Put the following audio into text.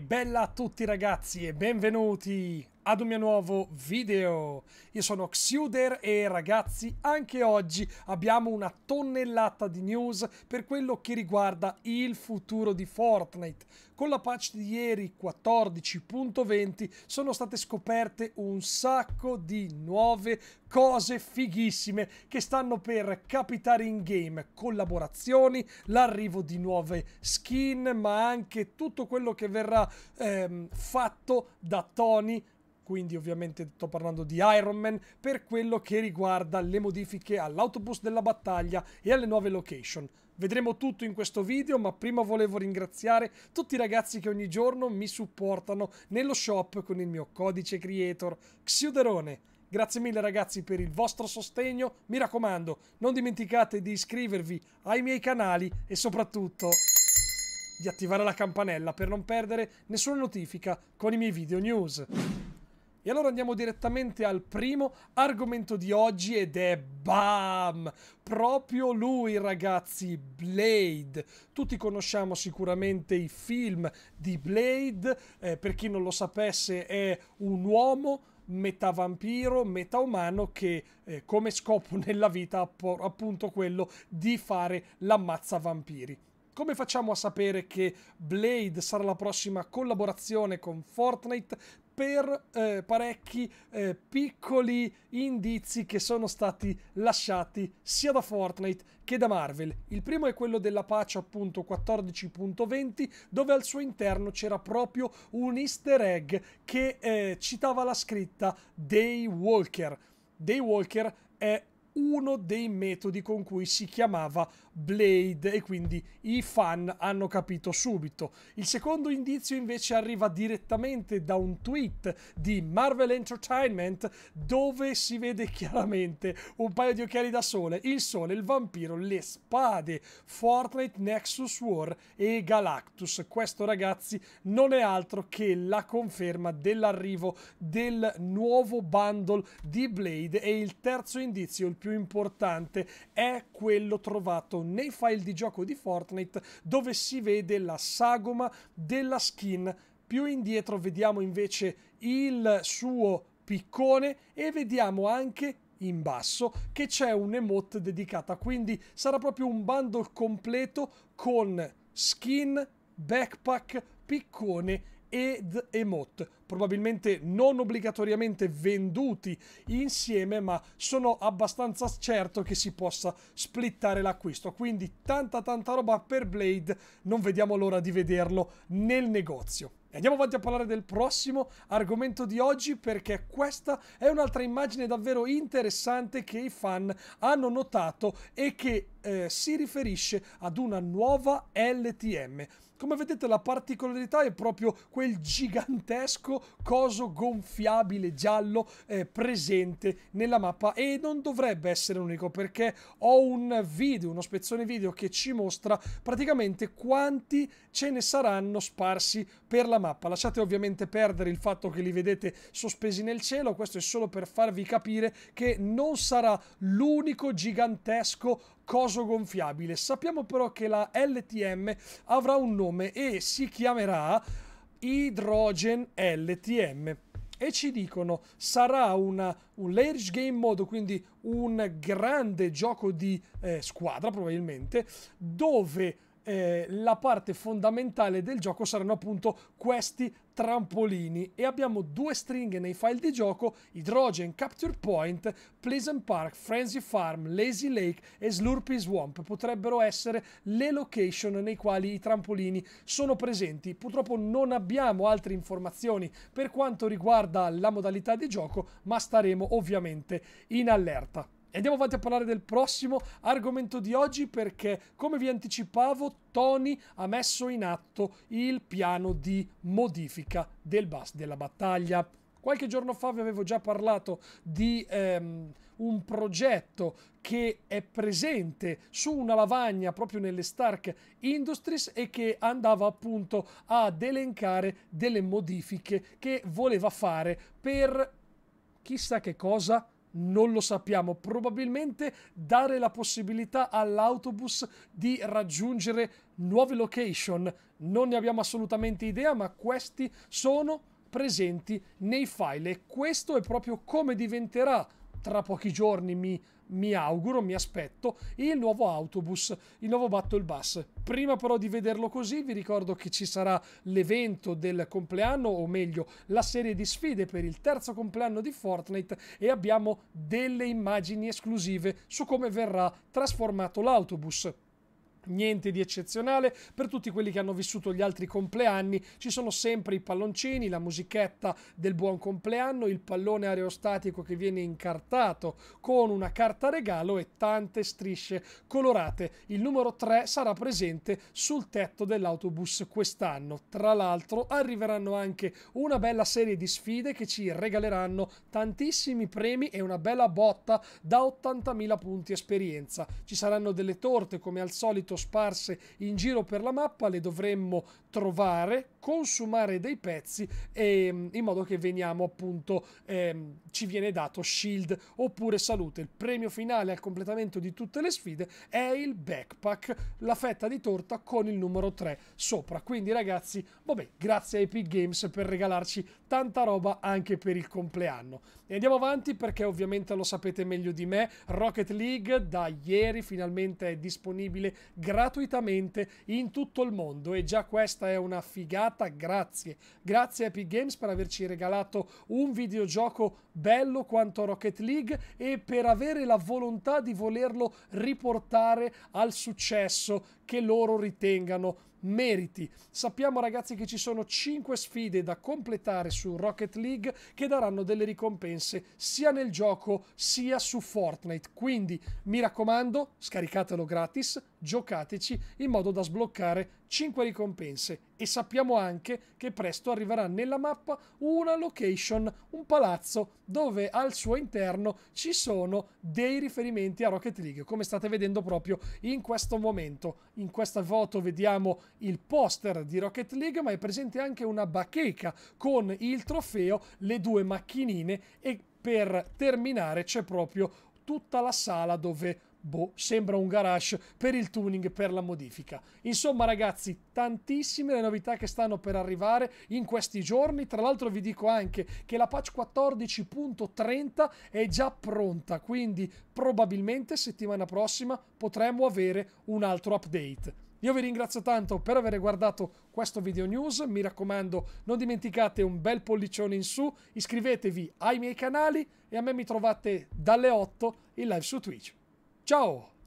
bella a tutti ragazzi e benvenuti ad un mio nuovo video. Io sono Xuder e ragazzi, anche oggi abbiamo una tonnellata di news per quello che riguarda il futuro di Fortnite. Con la patch di ieri 14.20 sono state scoperte un sacco di nuove cose fighissime che stanno per capitare in game, collaborazioni, l'arrivo di nuove skin, ma anche tutto quello che verrà ehm, fatto da Tony quindi ovviamente sto parlando di Iron Man, per quello che riguarda le modifiche all'autobus della battaglia e alle nuove location. Vedremo tutto in questo video, ma prima volevo ringraziare tutti i ragazzi che ogni giorno mi supportano nello shop con il mio codice creator Xiuderone. Grazie mille ragazzi per il vostro sostegno, mi raccomando non dimenticate di iscrivervi ai miei canali e soprattutto di attivare la campanella per non perdere nessuna notifica con i miei video news. E allora andiamo direttamente al primo argomento di oggi ed è BAM! Proprio lui ragazzi, Blade. Tutti conosciamo sicuramente i film di Blade, eh, per chi non lo sapesse è un uomo metà vampiro, metà umano che eh, come scopo nella vita ha appunto quello di fare l'ammazza vampiri. Come facciamo a sapere che Blade sarà la prossima collaborazione con Fortnite per eh, parecchi eh, piccoli indizi che sono stati lasciati sia da Fortnite che da Marvel. Il primo è quello della pace appunto 14.20 dove al suo interno c'era proprio un easter egg che eh, citava la scritta Walker. Daywalker. Walker è uno dei metodi con cui si chiamava Blade e quindi i fan hanno capito subito. Il secondo indizio invece arriva direttamente da un tweet di Marvel Entertainment dove si vede chiaramente un paio di occhiali da sole, il sole, il vampiro, le spade, Fortnite Nexus War e Galactus. Questo ragazzi non è altro che la conferma dell'arrivo del nuovo bundle di Blade e il terzo indizio, il più importante, è quello trovato nei file di gioco di Fortnite dove si vede la sagoma della skin. Più indietro vediamo invece il suo piccone e vediamo anche in basso che c'è un'emote dedicata, quindi sarà proprio un bundle completo con skin, backpack, piccone ed emote, probabilmente non obbligatoriamente venduti insieme, ma sono abbastanza certo che si possa splittare l'acquisto. Quindi tanta tanta roba per Blade, non vediamo l'ora di vederlo nel negozio. Andiamo avanti a parlare del prossimo argomento di oggi perché questa è un'altra immagine davvero interessante che i fan hanno notato e che eh, si riferisce ad una nuova LTM. Come vedete la particolarità è proprio quel gigantesco coso gonfiabile giallo eh, presente nella mappa e non dovrebbe essere unico perché ho un video, uno spezzone video che ci mostra praticamente quanti ce ne saranno sparsi per la mappa. Lasciate ovviamente perdere il fatto che li vedete sospesi nel cielo, questo è solo per farvi capire che non sarà l'unico gigantesco coso gonfiabile. Sappiamo però che la LTM avrà un nome nome e si chiamerà Hydrogen LTM e ci dicono sarà una, un large game mode, quindi un grande gioco di eh, squadra probabilmente, dove eh, la parte fondamentale del gioco saranno appunto questi trampolini e abbiamo due stringhe nei file di gioco Hydrogen Capture Point, Pleasant Park, Frenzy Farm, Lazy Lake e Slurpy Swamp potrebbero essere le location nei quali i trampolini sono presenti. Purtroppo non abbiamo altre informazioni per quanto riguarda la modalità di gioco ma staremo ovviamente in allerta andiamo avanti a parlare del prossimo argomento di oggi perché, come vi anticipavo, Tony ha messo in atto il piano di modifica del bus della battaglia. Qualche giorno fa vi avevo già parlato di ehm, un progetto che è presente su una lavagna proprio nelle Stark Industries e che andava appunto ad elencare delle modifiche che voleva fare per chissà che cosa non lo sappiamo. Probabilmente dare la possibilità all'autobus di raggiungere nuove location. Non ne abbiamo assolutamente idea, ma questi sono presenti nei file e questo è proprio come diventerà tra pochi giorni, mi mi auguro, mi aspetto, il nuovo autobus, il nuovo Battle Bus. Prima però di vederlo così vi ricordo che ci sarà l'evento del compleanno, o meglio la serie di sfide per il terzo compleanno di Fortnite e abbiamo delle immagini esclusive su come verrà trasformato l'autobus niente di eccezionale. Per tutti quelli che hanno vissuto gli altri compleanni ci sono sempre i palloncini, la musichetta del buon compleanno, il pallone aerostatico che viene incartato con una carta regalo e tante strisce colorate. Il numero 3 sarà presente sul tetto dell'autobus quest'anno. Tra l'altro arriveranno anche una bella serie di sfide che ci regaleranno tantissimi premi e una bella botta da 80.000 punti esperienza. Ci saranno delle torte come al solito sparse in giro per la mappa le dovremmo trovare, consumare dei pezzi e, mm, in modo che veniamo appunto, ehm, ci viene dato shield oppure salute. Il premio finale al completamento di tutte le sfide è il backpack, la fetta di torta con il numero 3 sopra. Quindi ragazzi, vabbè, grazie a Epic Games per regalarci tanta roba anche per il compleanno. E andiamo avanti perché ovviamente lo sapete meglio di me, Rocket League da ieri finalmente è disponibile gratuitamente in tutto il mondo e già questa è una figata, grazie. Grazie a Epic Games per averci regalato un videogioco bello quanto Rocket League e per avere la volontà di volerlo riportare al successo che loro ritengano meriti. Sappiamo ragazzi che ci sono 5 sfide da completare su Rocket League che daranno delle ricompense sia nel gioco sia su Fortnite. Quindi mi raccomando, scaricatelo gratis, giocateci in modo da sbloccare 5 ricompense e sappiamo anche che presto arriverà nella mappa una location, un palazzo dove al suo interno ci sono dei riferimenti a Rocket League come state vedendo proprio in questo momento. In questa foto vediamo il poster di Rocket League ma è presente anche una bacheca con il trofeo, le due macchinine e per terminare c'è proprio tutta la sala dove boh, sembra un garage per il tuning, per la modifica. Insomma ragazzi, tantissime le novità che stanno per arrivare in questi giorni, tra l'altro vi dico anche che la patch 14.30 è già pronta, quindi probabilmente settimana prossima potremo avere un altro update. Io vi ringrazio tanto per aver guardato questo video news, mi raccomando non dimenticate un bel pollicione in su, iscrivetevi ai miei canali e a me mi trovate dalle 8 in live su Twitch. 教。